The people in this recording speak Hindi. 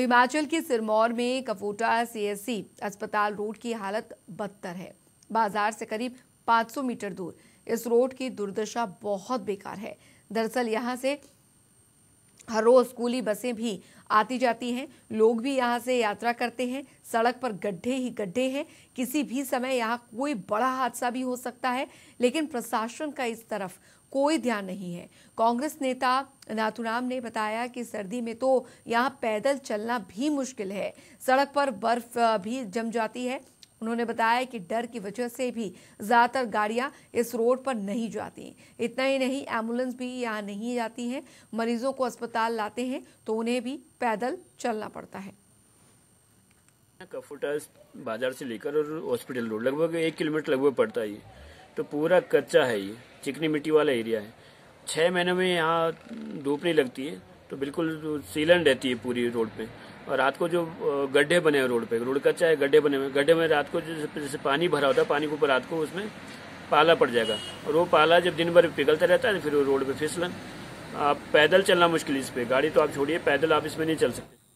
हिमाचल के सिरमौर में कपोटा सीएससी अस्पताल रोड की हालत बदतर है बाजार से करीब 500 मीटर दूर इस रोड की दुर्दशा बहुत बेकार है दरअसल यहां से हर रोज़ स्कूली बसें भी आती जाती हैं लोग भी यहाँ से यात्रा करते हैं सड़क पर गड्ढे ही गड्ढे हैं किसी भी समय यहाँ कोई बड़ा हादसा भी हो सकता है लेकिन प्रशासन का इस तरफ कोई ध्यान नहीं है कांग्रेस नेता नाथुराम ने बताया कि सर्दी में तो यहाँ पैदल चलना भी मुश्किल है सड़क पर बर्फ भी जम जाती है उन्होंने बताया कि डर की वजह से भी ज़्यादातर गाड़ियां इस रोड पर नहीं जाती इतना ही नहीं एम्बुलेंस भी यहाँ नहीं जाती है मरीजों को अस्पताल लाते हैं तो उन्हें भी पैदल चलना पड़ता है कफूटा बाजार से लेकर और हॉस्पिटल रोड लगभग एक किलोमीटर लगभग पड़ता है तो पूरा कच्चा है ये चिकनी मिट्टी वाला एरिया है छह महीने में यहाँ धूप नहीं लगती है तो बिल्कुल सीलन रहती है पूरी रोड पे और रात को जो गड्ढे बने हैं रोड पे रोड कच्चा है गड्ढे बने हुए गड्ढे में रात को जैसे जैसे पानी भरा होता है पानी के ऊपर रात को उसमें पाला पड़ जाएगा और वो पाला जब दिन भर पिघलता रहता है फिर वो रोड पे फिसलन आप पैदल चलना मुश्किल इस पर गाड़ी तो आप छोड़िए पैदल आप इसमें नहीं चल सकते